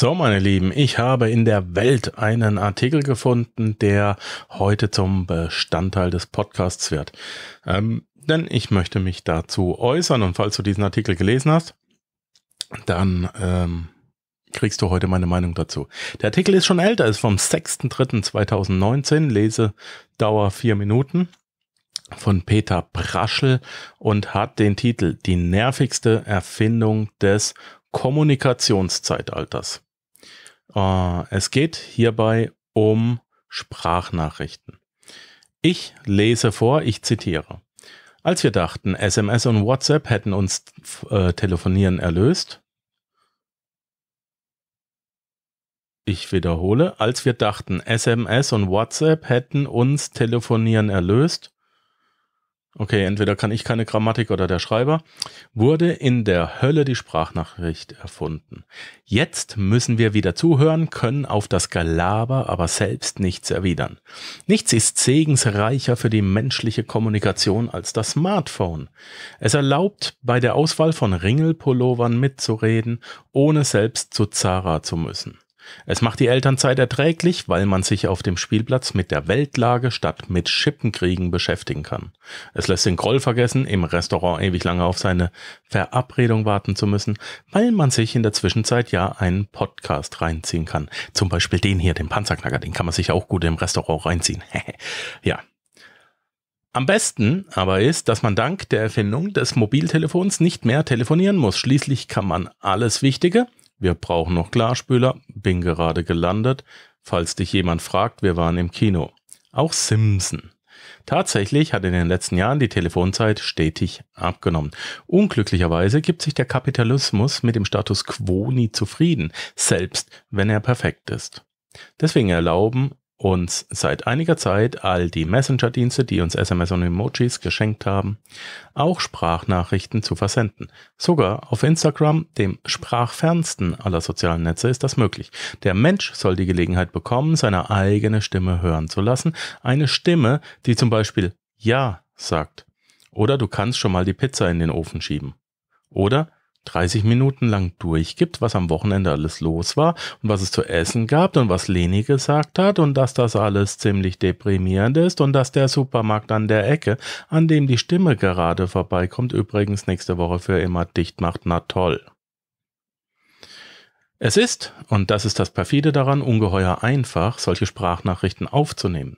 So, meine Lieben, ich habe in der Welt einen Artikel gefunden, der heute zum Bestandteil des Podcasts wird. Ähm, denn ich möchte mich dazu äußern und falls du diesen Artikel gelesen hast, dann ähm, kriegst du heute meine Meinung dazu. Der Artikel ist schon älter, ist vom 6.3.2019, Lesedauer 4 Minuten von Peter Praschel und hat den Titel Die nervigste Erfindung des Kommunikationszeitalters. Äh, es geht hierbei um Sprachnachrichten. Ich lese vor, ich zitiere. Als wir dachten, SMS und WhatsApp hätten uns äh, telefonieren erlöst, ich wiederhole, als wir dachten, SMS und WhatsApp hätten uns telefonieren erlöst, Okay, entweder kann ich keine Grammatik oder der Schreiber. Wurde in der Hölle die Sprachnachricht erfunden. Jetzt müssen wir wieder zuhören, können auf das Galaber aber selbst nichts erwidern. Nichts ist segensreicher für die menschliche Kommunikation als das Smartphone. Es erlaubt, bei der Auswahl von Ringelpullovern mitzureden, ohne selbst zu Zara zu müssen. Es macht die Elternzeit erträglich, weil man sich auf dem Spielplatz mit der Weltlage statt mit Schippenkriegen beschäftigen kann. Es lässt den Groll vergessen, im Restaurant ewig lange auf seine Verabredung warten zu müssen, weil man sich in der Zwischenzeit ja einen Podcast reinziehen kann. Zum Beispiel den hier, den Panzerknacker, den kann man sich auch gut im Restaurant reinziehen. ja, am besten aber ist, dass man dank der Erfindung des Mobiltelefons nicht mehr telefonieren muss. Schließlich kann man alles Wichtige wir brauchen noch Klarspüler, bin gerade gelandet, falls dich jemand fragt, wir waren im Kino. Auch Simpson. Tatsächlich hat in den letzten Jahren die Telefonzeit stetig abgenommen. Unglücklicherweise gibt sich der Kapitalismus mit dem Status quo nie zufrieden, selbst wenn er perfekt ist. Deswegen erlauben uns seit einiger Zeit all die Messenger-Dienste, die uns SMS und Emojis geschenkt haben, auch Sprachnachrichten zu versenden. Sogar auf Instagram, dem sprachfernsten aller sozialen Netze, ist das möglich. Der Mensch soll die Gelegenheit bekommen, seine eigene Stimme hören zu lassen. Eine Stimme, die zum Beispiel Ja sagt. Oder du kannst schon mal die Pizza in den Ofen schieben. Oder 30 Minuten lang durchgibt, was am Wochenende alles los war und was es zu essen gab und was Leni gesagt hat und dass das alles ziemlich deprimierend ist und dass der Supermarkt an der Ecke, an dem die Stimme gerade vorbeikommt, übrigens nächste Woche für immer dicht macht, na toll. Es ist, und das ist das perfide daran, ungeheuer einfach, solche Sprachnachrichten aufzunehmen.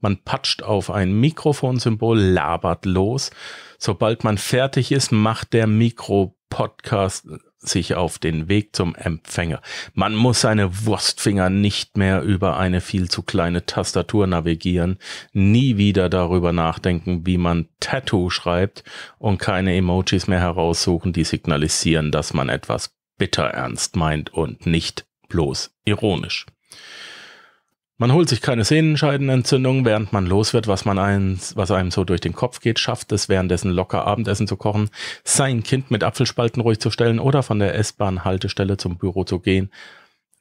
Man patscht auf ein Mikrofonsymbol, labert los. Sobald man fertig ist, macht der Mikro-Podcast sich auf den Weg zum Empfänger. Man muss seine Wurstfinger nicht mehr über eine viel zu kleine Tastatur navigieren, nie wieder darüber nachdenken, wie man Tattoo schreibt und keine Emojis mehr heraussuchen, die signalisieren, dass man etwas bitter ernst meint und nicht bloß ironisch. Man holt sich keine Sehnenscheidenentzündung, während man los wird, was man eins, was einem so durch den Kopf geht, schafft es währenddessen locker Abendessen zu kochen, sein Kind mit Apfelspalten ruhig zu stellen oder von der S-Bahn-Haltestelle zum Büro zu gehen.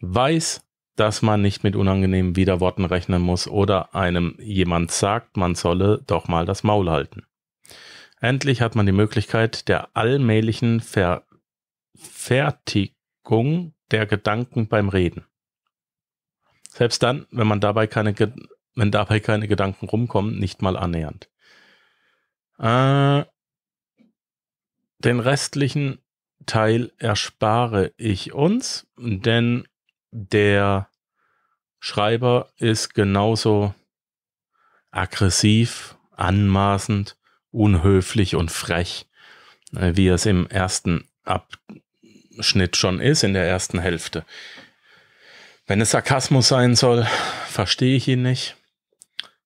Weiß, dass man nicht mit unangenehmen Widerworten rechnen muss oder einem jemand sagt, man solle doch mal das Maul halten. Endlich hat man die Möglichkeit der allmählichen Ver Fertigung der Gedanken beim Reden. Selbst dann, wenn man dabei keine, wenn dabei keine Gedanken rumkommen, nicht mal annähernd. Äh, den restlichen Teil erspare ich uns, denn der Schreiber ist genauso aggressiv, anmaßend, unhöflich und frech, äh, wie es im ersten Abschnitt schon ist, in der ersten Hälfte. Wenn es Sarkasmus sein soll, verstehe ich ihn nicht.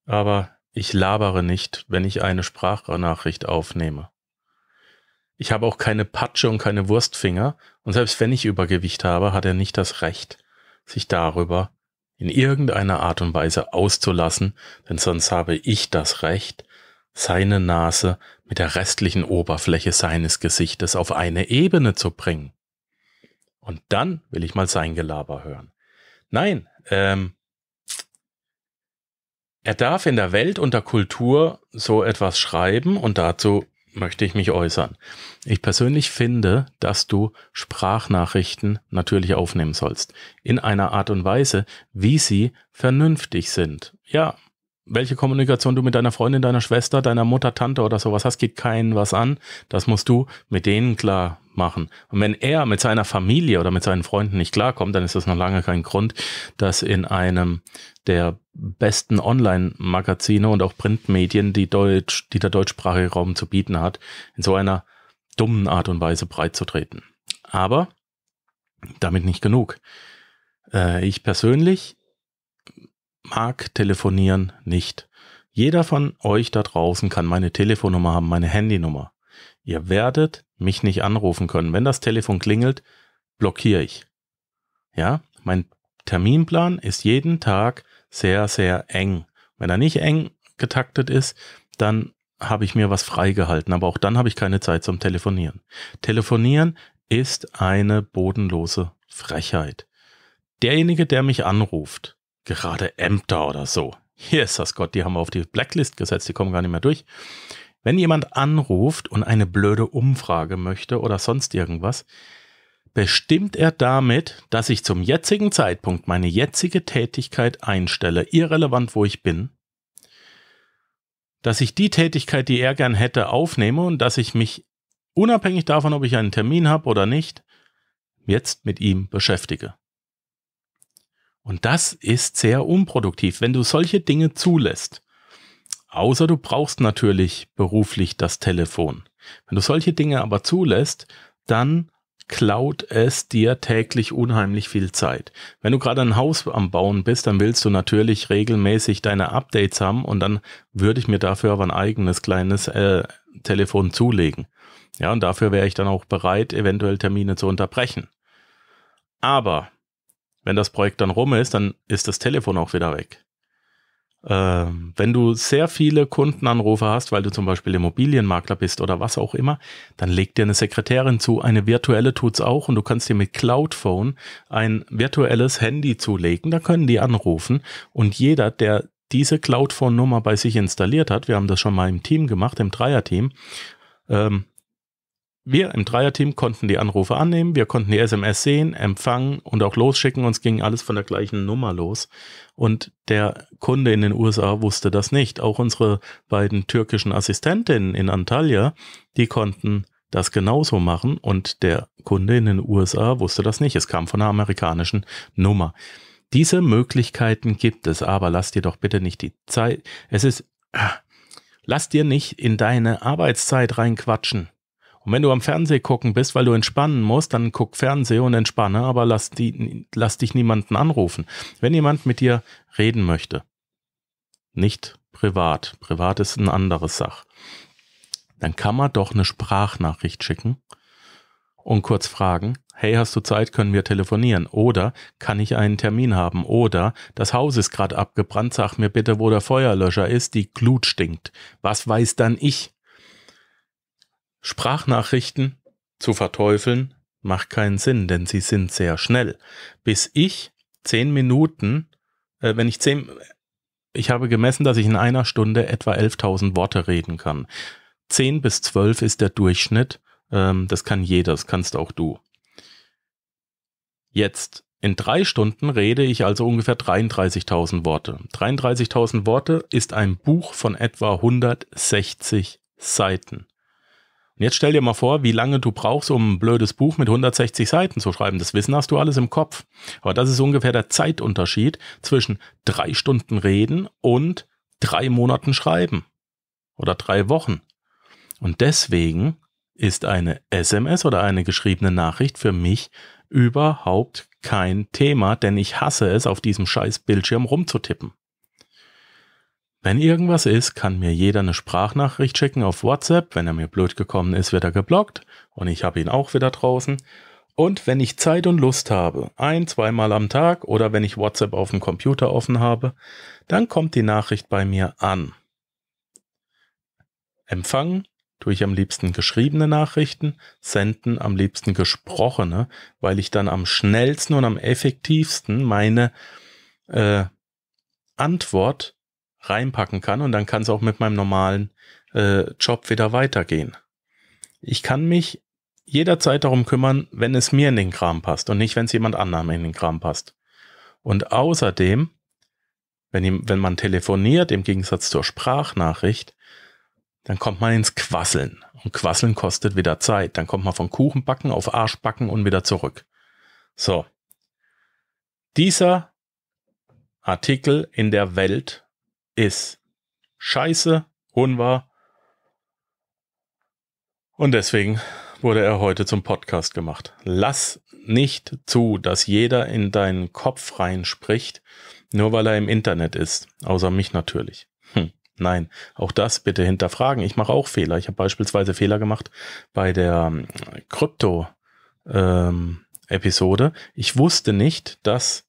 Aber ich labere nicht, wenn ich eine Sprachnachricht aufnehme. Ich habe auch keine Patsche und keine Wurstfinger. Und selbst wenn ich Übergewicht habe, hat er nicht das Recht, sich darüber in irgendeiner Art und Weise auszulassen, denn sonst habe ich das Recht, seine Nase mit der restlichen Oberfläche seines Gesichtes auf eine Ebene zu bringen. Und dann will ich mal sein Gelaber hören. Nein, ähm, er darf in der Welt und der Kultur so etwas schreiben und dazu möchte ich mich äußern. Ich persönlich finde, dass du Sprachnachrichten natürlich aufnehmen sollst. In einer Art und Weise, wie sie vernünftig sind. Ja, welche Kommunikation du mit deiner Freundin, deiner Schwester, deiner Mutter, Tante oder sowas hast, geht keinen was an. Das musst du mit denen klar machen. Und wenn er mit seiner Familie oder mit seinen Freunden nicht klarkommt, dann ist das noch lange kein Grund, dass in einem der besten Online-Magazine und auch Printmedien, die Deutsch, die der deutschsprachige Raum zu bieten hat, in so einer dummen Art und Weise breitzutreten. Aber damit nicht genug. Äh, ich persönlich mag telefonieren nicht. Jeder von euch da draußen kann meine Telefonnummer haben, meine Handynummer. Ihr werdet mich nicht anrufen können. Wenn das Telefon klingelt, blockiere ich. Ja, mein Terminplan ist jeden Tag sehr, sehr eng. Wenn er nicht eng getaktet ist, dann habe ich mir was freigehalten, aber auch dann habe ich keine Zeit zum Telefonieren. Telefonieren ist eine bodenlose Frechheit. Derjenige, der mich anruft, gerade Ämter oder so. Hier ist das Gott, die haben wir auf die Blacklist gesetzt, die kommen gar nicht mehr durch. Wenn jemand anruft und eine blöde Umfrage möchte oder sonst irgendwas, bestimmt er damit, dass ich zum jetzigen Zeitpunkt meine jetzige Tätigkeit einstelle, irrelevant wo ich bin, dass ich die Tätigkeit, die er gern hätte, aufnehme und dass ich mich unabhängig davon, ob ich einen Termin habe oder nicht, jetzt mit ihm beschäftige. Und das ist sehr unproduktiv, wenn du solche Dinge zulässt. Außer du brauchst natürlich beruflich das Telefon. Wenn du solche Dinge aber zulässt, dann klaut es dir täglich unheimlich viel Zeit. Wenn du gerade ein Haus am Bauen bist, dann willst du natürlich regelmäßig deine Updates haben und dann würde ich mir dafür aber ein eigenes kleines äh, Telefon zulegen. Ja, und dafür wäre ich dann auch bereit, eventuell Termine zu unterbrechen. Aber wenn das Projekt dann rum ist, dann ist das Telefon auch wieder weg. Ähm, wenn du sehr viele Kundenanrufe hast, weil du zum Beispiel Immobilienmakler bist oder was auch immer, dann leg dir eine Sekretärin zu. Eine virtuelle tut's auch und du kannst dir mit Cloudphone ein virtuelles Handy zulegen. Da können die anrufen und jeder, der diese cloudphone Nummer bei sich installiert hat, wir haben das schon mal im Team gemacht, im Dreier-Team, ähm, wir im Dreierteam konnten die Anrufe annehmen, wir konnten die SMS sehen, empfangen und auch losschicken. Uns ging alles von der gleichen Nummer los. Und der Kunde in den USA wusste das nicht. Auch unsere beiden türkischen Assistentinnen in Antalya, die konnten das genauso machen. Und der Kunde in den USA wusste das nicht. Es kam von einer amerikanischen Nummer. Diese Möglichkeiten gibt es, aber lass dir doch bitte nicht die Zeit. Es ist. Ah, lass dir nicht in deine Arbeitszeit reinquatschen. Und wenn du am Fernseh gucken bist, weil du entspannen musst, dann guck Fernseh und entspanne, aber lass, die, lass dich niemanden anrufen. Wenn jemand mit dir reden möchte, nicht privat, privat ist ein anderes Sach, dann kann man doch eine Sprachnachricht schicken und kurz fragen, hey, hast du Zeit, können wir telefonieren? Oder kann ich einen Termin haben? Oder das Haus ist gerade abgebrannt, sag mir bitte, wo der Feuerlöscher ist, die Glut stinkt. Was weiß dann ich? Sprachnachrichten zu verteufeln macht keinen Sinn, denn sie sind sehr schnell. Bis ich zehn Minuten, äh, wenn ich zehn, ich habe gemessen, dass ich in einer Stunde etwa 11.000 Worte reden kann. Zehn bis zwölf ist der Durchschnitt. Ähm, das kann jeder, das kannst auch du. Jetzt in drei Stunden rede ich also ungefähr 33.000 Worte. 33.000 Worte ist ein Buch von etwa 160 Seiten. Und jetzt stell dir mal vor, wie lange du brauchst, um ein blödes Buch mit 160 Seiten zu schreiben. Das Wissen hast du alles im Kopf. Aber das ist ungefähr der Zeitunterschied zwischen drei Stunden reden und drei Monaten schreiben. Oder drei Wochen. Und deswegen ist eine SMS oder eine geschriebene Nachricht für mich überhaupt kein Thema, denn ich hasse es, auf diesem scheiß Bildschirm rumzutippen. Wenn irgendwas ist, kann mir jeder eine Sprachnachricht schicken auf WhatsApp. Wenn er mir blöd gekommen ist, wird er geblockt und ich habe ihn auch wieder draußen. Und wenn ich Zeit und Lust habe, ein, zweimal am Tag oder wenn ich WhatsApp auf dem Computer offen habe, dann kommt die Nachricht bei mir an. Empfangen tue ich am liebsten geschriebene Nachrichten, senden am liebsten gesprochene, weil ich dann am schnellsten und am effektivsten meine äh, Antwort reinpacken kann und dann kann es auch mit meinem normalen äh, Job wieder weitergehen. Ich kann mich jederzeit darum kümmern, wenn es mir in den Kram passt und nicht, wenn es jemand anderem in den Kram passt. Und außerdem, wenn, wenn man telefoniert, im Gegensatz zur Sprachnachricht, dann kommt man ins Quasseln. Und Quasseln kostet wieder Zeit. Dann kommt man von Kuchenbacken auf Arschbacken und wieder zurück. So. Dieser Artikel in der Welt ist scheiße, unwahr. Und deswegen wurde er heute zum Podcast gemacht. Lass nicht zu, dass jeder in deinen Kopf rein spricht, nur weil er im Internet ist, außer mich natürlich. Hm, nein, auch das bitte hinterfragen. Ich mache auch Fehler. Ich habe beispielsweise Fehler gemacht bei der Krypto-Episode. Ähm, ähm ich wusste nicht, dass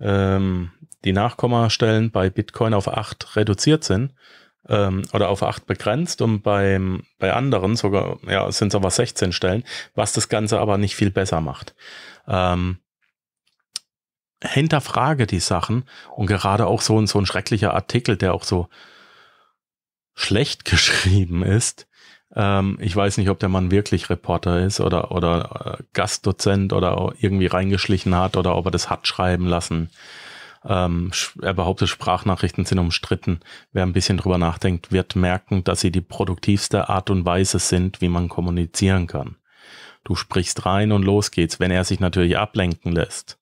ähm, die Nachkommastellen bei Bitcoin auf 8 reduziert sind ähm, oder auf 8 begrenzt und beim, bei anderen sogar, ja, sind es aber 16 Stellen, was das Ganze aber nicht viel besser macht. Ähm, hinterfrage die Sachen und gerade auch so, so ein schrecklicher Artikel, der auch so schlecht geschrieben ist, ähm, ich weiß nicht, ob der Mann wirklich Reporter ist oder, oder äh, Gastdozent oder irgendwie reingeschlichen hat oder ob er das hat schreiben lassen. Ähm, er behauptet, Sprachnachrichten sind umstritten. Wer ein bisschen drüber nachdenkt, wird merken, dass sie die produktivste Art und Weise sind, wie man kommunizieren kann. Du sprichst rein und los geht's, wenn er sich natürlich ablenken lässt.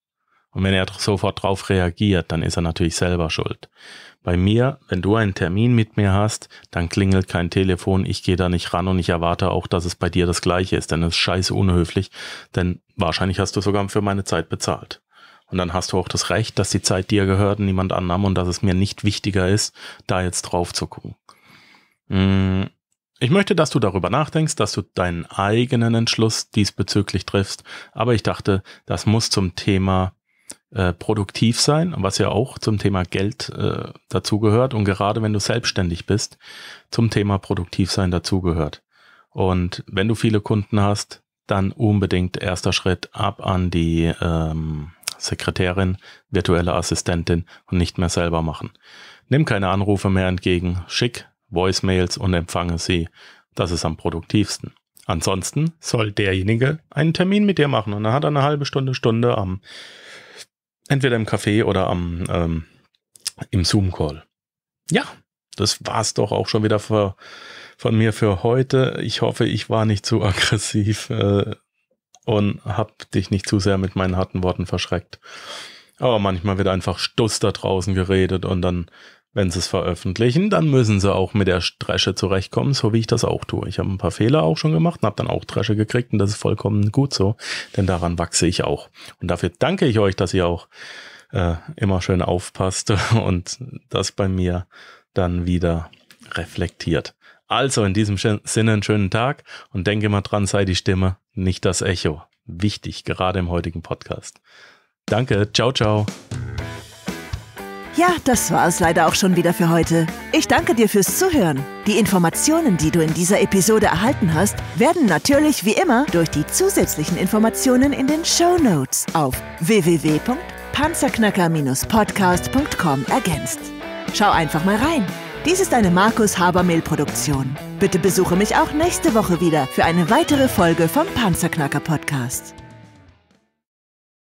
Und wenn er sofort drauf reagiert, dann ist er natürlich selber schuld. Bei mir, wenn du einen Termin mit mir hast, dann klingelt kein Telefon, ich gehe da nicht ran und ich erwarte auch, dass es bei dir das gleiche ist, denn es ist scheiße unhöflich, denn wahrscheinlich hast du sogar für meine Zeit bezahlt. Und dann hast du auch das Recht, dass die Zeit dir gehört und niemand annahm und dass es mir nicht wichtiger ist, da jetzt drauf zu gucken. Mm, ich möchte, dass du darüber nachdenkst, dass du deinen eigenen Entschluss diesbezüglich triffst, aber ich dachte, das muss zum Thema äh, produktiv sein, was ja auch zum Thema Geld äh, dazugehört und gerade wenn du selbstständig bist, zum Thema produktiv sein dazugehört. Und wenn du viele Kunden hast, dann unbedingt erster Schritt ab an die ähm, Sekretärin, virtuelle Assistentin und nicht mehr selber machen. Nimm keine Anrufe mehr entgegen, schick Voicemails und empfange sie. Das ist am produktivsten. Ansonsten soll derjenige einen Termin mit dir machen und dann hat er eine halbe Stunde, Stunde am Entweder im Café oder am, ähm, im Zoom-Call. Ja, das war's doch auch schon wieder für, von mir für heute. Ich hoffe, ich war nicht zu aggressiv äh, und hab dich nicht zu sehr mit meinen harten Worten verschreckt. Aber manchmal wird einfach Stuss da draußen geredet und dann wenn sie es veröffentlichen, dann müssen sie auch mit der Dresche zurechtkommen, so wie ich das auch tue. Ich habe ein paar Fehler auch schon gemacht und habe dann auch Dresche gekriegt und das ist vollkommen gut so, denn daran wachse ich auch. Und dafür danke ich euch, dass ihr auch äh, immer schön aufpasst und das bei mir dann wieder reflektiert. Also in diesem Sinne einen schönen Tag und denke mal dran, sei die Stimme, nicht das Echo. Wichtig, gerade im heutigen Podcast. Danke, ciao, ciao. Ja, das war es leider auch schon wieder für heute. Ich danke dir fürs Zuhören. Die Informationen, die du in dieser Episode erhalten hast, werden natürlich wie immer durch die zusätzlichen Informationen in den Show Notes auf www.panzerknacker-podcast.com ergänzt. Schau einfach mal rein. Dies ist eine Markus Habermehl Produktion. Bitte besuche mich auch nächste Woche wieder für eine weitere Folge vom Panzerknacker Podcast.